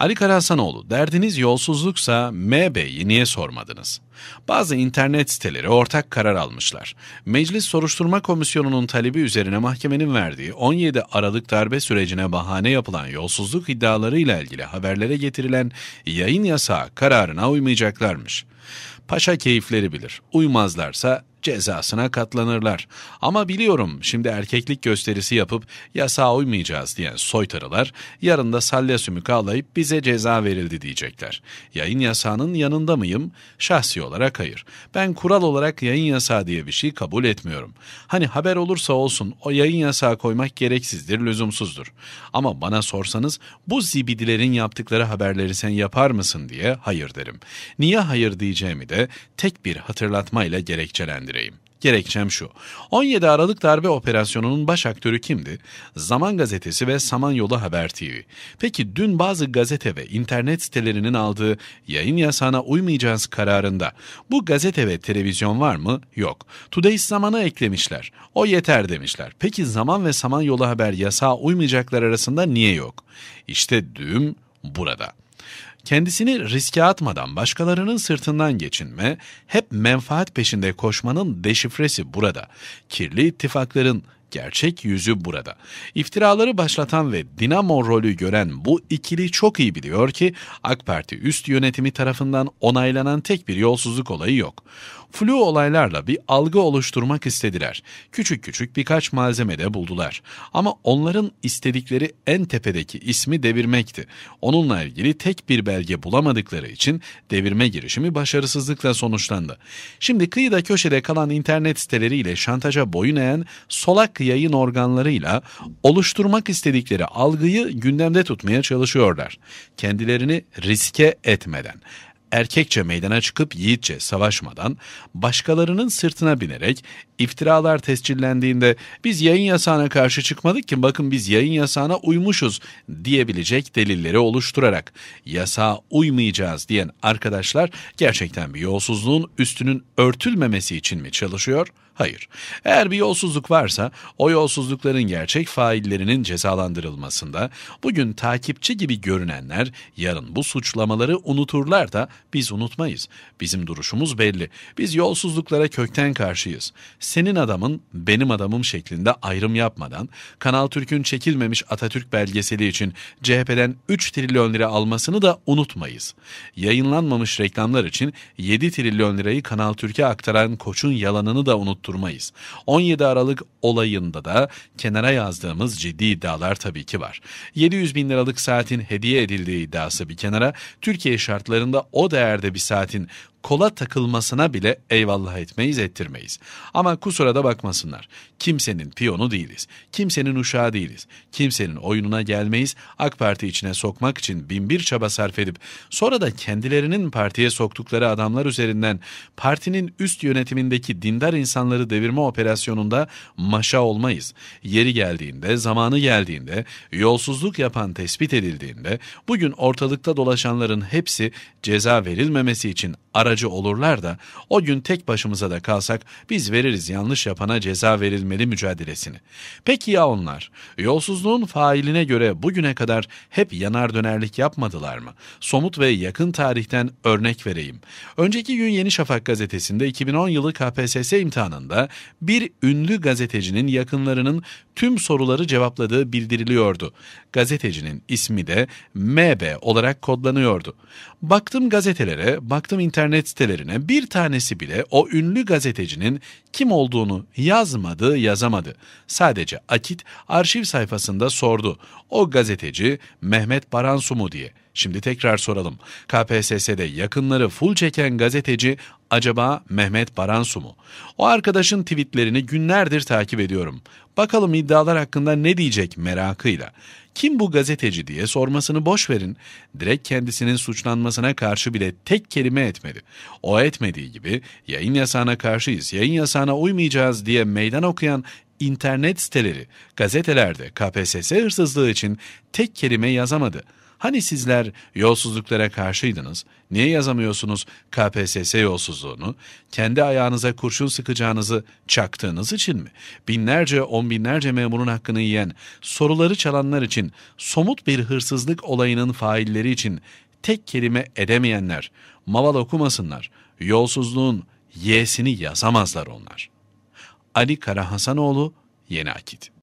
Ali Karahasanoğlu, derdiniz yolsuzluksa M niye sormadınız? Bazı internet siteleri ortak karar almışlar. Meclis Soruşturma Komisyonu'nun talebi üzerine mahkemenin verdiği 17 Aralık darbe sürecine bahane yapılan yolsuzluk iddialarıyla ilgili haberlere getirilen yayın yasağı kararına uymayacaklarmış. Paşa keyifleri bilir. Uymazlarsa cezasına katlanırlar. Ama biliyorum şimdi erkeklik gösterisi yapıp yasağa uymayacağız diyen soytarılar yarın da salya sümükü alayıp bize ceza verildi diyecekler. Yayın yasağının yanında mıyım? Şahsi olarak hayır. Ben kural olarak yayın yasağı diye bir şey kabul etmiyorum. Hani haber olursa olsun o yayın yasağı koymak gereksizdir, lüzumsuzdur. Ama bana sorsanız bu zibidilerin yaptıkları haberleri sen yapar mısın diye hayır derim. Niye hayır diyeceğimi de tek bir hatırlatmayla gerekçelendir değerlendireyim. Gerekçem şu. 17 Aralık darbe operasyonunun baş aktörü kimdi? Zaman Gazetesi ve Samanyolu Haber TV. Peki dün bazı gazete ve internet sitelerinin aldığı yayın yasağına uymayacağız kararında bu gazete ve televizyon var mı? Yok. Today zamanı eklemişler. O yeter demişler. Peki Zaman ve Samanyolu Haber yasağa uymayacaklar arasında niye yok? İşte düğüm burada kendisini riske atmadan başkalarının sırtından geçinme, hep menfaat peşinde koşmanın deşifresi burada. Kirli ittifakların gerçek yüzü burada. İftiraları başlatan ve dinamo rolü gören bu ikili çok iyi biliyor ki AK Parti üst yönetimi tarafından onaylanan tek bir yolsuzluk olayı yok. Flu olaylarla bir algı oluşturmak istediler. Küçük küçük birkaç malzeme de buldular. Ama onların istedikleri en tepedeki ismi devirmekti. Onunla ilgili tek bir belge bulamadıkları için devirme girişimi başarısızlıkla sonuçlandı. Şimdi kıyıda köşede kalan internet siteleriyle şantaja boyun eğen solak halk yayın organlarıyla oluşturmak istedikleri algıyı gündemde tutmaya çalışıyorlar. Kendilerini riske etmeden erkekçe meydana çıkıp yiğitçe savaşmadan, başkalarının sırtına binerek iftiralar tescillendiğinde biz yayın yasağına karşı çıkmadık ki bakın biz yayın yasağına uymuşuz diyebilecek delilleri oluşturarak yasağa uymayacağız diyen arkadaşlar gerçekten bir yolsuzluğun üstünün örtülmemesi için mi çalışıyor?'' Hayır. Eğer bir yolsuzluk varsa o yolsuzlukların gerçek faillerinin cezalandırılmasında bugün takipçi gibi görünenler yarın bu suçlamaları unuturlar da biz unutmayız. Bizim duruşumuz belli. Biz yolsuzluklara kökten karşıyız. Senin adamın benim adamım şeklinde ayrım yapmadan Kanal Türk'ün çekilmemiş Atatürk belgeseli için CHP'den 3 trilyon lira almasını da unutmayız. Yayınlanmamış reklamlar için 7 trilyon lirayı Kanal Türk'e aktaran Koç'un yalanını da unuttuk susturmayız. 17 Aralık olayında da kenara yazdığımız ciddi iddialar tabii ki var. 700 bin liralık saatin hediye edildiği iddiası bir kenara, Türkiye şartlarında o değerde bir saatin kola takılmasına bile eyvallah etmeyiz ettirmeyiz. Ama kusura da bakmasınlar. Kimsenin piyonu değiliz. Kimsenin uşağı değiliz. Kimsenin oyununa gelmeyiz. AK Parti içine sokmak için binbir çaba sarf edip sonra da kendilerinin partiye soktukları adamlar üzerinden partinin üst yönetimindeki dindar insanları devirme operasyonunda maşa olmayız. Yeri geldiğinde, zamanı geldiğinde, yolsuzluk yapan tespit edildiğinde bugün ortalıkta dolaşanların hepsi ceza verilmemesi için ara aracı olurlar da o gün tek başımıza da kalsak biz veririz yanlış yapana ceza verilmeli mücadelesini. Peki ya onlar? Yolsuzluğun failine göre bugüne kadar hep yanar dönerlik yapmadılar mı? Somut ve yakın tarihten örnek vereyim. Önceki gün Yeni Şafak gazetesinde 2010 yılı KPSS imtihanında bir ünlü gazetecinin yakınlarının tüm soruları cevapladığı bildiriliyordu. Gazetecinin ismi de MB olarak kodlanıyordu. Baktım gazetelere, baktım internet internet sitelerine bir tanesi bile o ünlü gazetecinin kim olduğunu yazmadı, yazamadı. Sadece Akit arşiv sayfasında sordu. O gazeteci Mehmet Baransu mu diye. Şimdi tekrar soralım. KPSS'de yakınları full çeken gazeteci Acaba Mehmet Baransu mu? O arkadaşın tweetlerini günlerdir takip ediyorum. Bakalım iddialar hakkında ne diyecek merakıyla. Kim bu gazeteci diye sormasını boş verin. Direkt kendisinin suçlanmasına karşı bile tek kelime etmedi. O etmediği gibi yayın yasağına karşıyız, yayın yasağına uymayacağız diye meydan okuyan internet siteleri, gazetelerde KPSS hırsızlığı için tek kelime yazamadı. Hani sizler yolsuzluklara karşıydınız, niye yazamıyorsunuz KPSS yolsuzluğunu? Kendi ayağınıza kurşun sıkacağınızı çaktığınız için mi? Binlerce, on binlerce memurun hakkını yiyen, soruları çalanlar için, somut bir hırsızlık olayının failleri için tek kelime edemeyenler, maval okumasınlar, yolsuzluğun Y'sini yazamazlar onlar.'' Ali Kara Hasanoğlu, Yeni Akit.